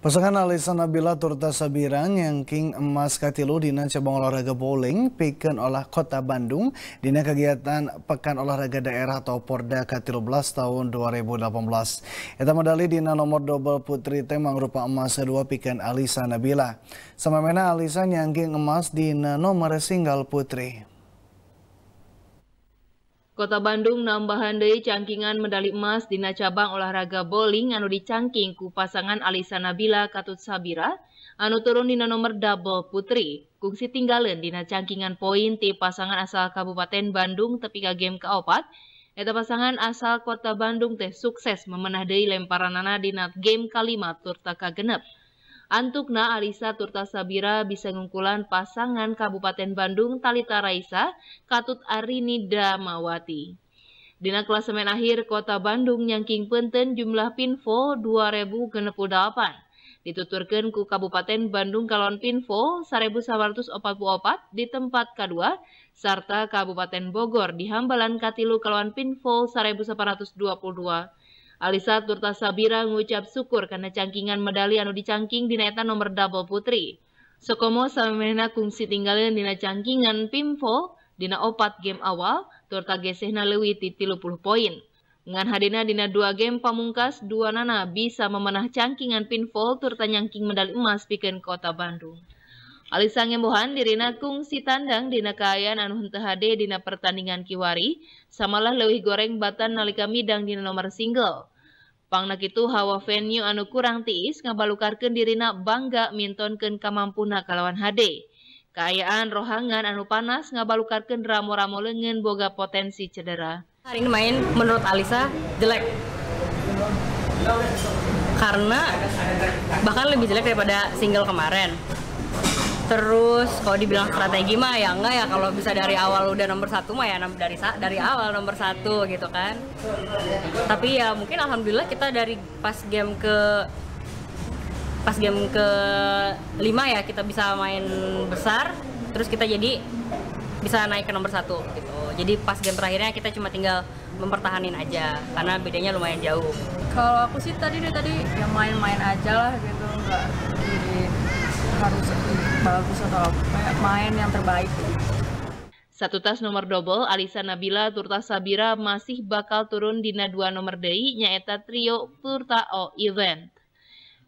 Pasangan Alisa Nabila Turta Sabirang yang king emas katilu dina cabang olahraga bowling Pekan olah kota Bandung dina kegiatan Pekan Olahraga Daerah atau Porda Katilu belas tahun 2018. Eta medali dina nomor double putri teh mangrupa emas kedua Pekan Alisa Nabila. Sama mena Alisa yang King emas dina nomor single putri. Kota Bandung nambahan dari cangkingan medali emas dina cabang olahraga bowling anu dicangking ku pasangan Alisa Nabila Katut Sabira anu turun dina nomor double putri. Kungsi tinggalin dina cangkingan poin ti pasangan asal Kabupaten Bandung tepi ka game kaopat. Eta pasangan asal Kota Bandung teh sukses memenah deui lemparanana dina game kalima turta ka genep. Antukna Alisa Turtasabira bisa ngungkulan pasangan Kabupaten Bandung Talita Raisa Katut Arini Damawati. Dina klasemen akhir Kota Bandung nyangking penten jumlah pinfo 2068. Dituturkan ku Kabupaten Bandung Kalon Pinfo 1144 di tempat K2, serta Kabupaten Bogor di Hambalan Katilu Kalon Pinfo 1122 Alisa Turtasabira mengucap syukur karena cangkingan medali anu dicangking di eta nomor double putri. Sokomo samemena kungsi tinggalin dina cangkingan Pimvo dina opat game awal, turta gesehna lewi titilu puluh poin. Ngan hadina dina dua game pamungkas, dua nana bisa memenah cangkingan pinfall turta nyangking medali emas bikin kota Bandung. Alisang embohan dirina kungsi tandang dina kaayaan anu henteu hade dina pertandingan kiwari, samalah leuwih goreng batan nalika midang dina nomor single. Pangna kitu hawa venue anu kurang tiis ngabalukarkeun dirina bangga mintonkeun kamampuna kalawan hade. Kaayaan rohangan anu panas ngabalukarkeun ramo-ramo leungeun boga potensi cedera. Hari ini main menurut Alisa jelek. Karena bahkan lebih jelek daripada single kemarin terus kalau dibilang strategi mah ya enggak ya kalau bisa dari awal udah nomor satu mah ya dari dari awal nomor satu gitu kan tapi ya mungkin alhamdulillah kita dari pas game ke pas game ke lima ya kita bisa main besar terus kita jadi bisa naik ke nomor satu gitu jadi pas game terakhirnya kita cuma tinggal mempertahanin aja karena bedanya lumayan jauh kalau aku sih tadi deh tadi ya main-main aja lah gitu nggak bagus atau main yang terbaik. Satu tas nomor double, Alisa Nabila Turta Sabira masih bakal turun dina dua nomor dayi. nyaita trio Turta O Event.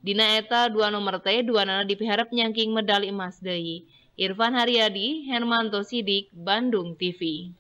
Dina eta dua nomor T, dua nana dipiharap nyangking medali emas dayi. Irfan Haryadi, Hermanto Sidik, Bandung TV.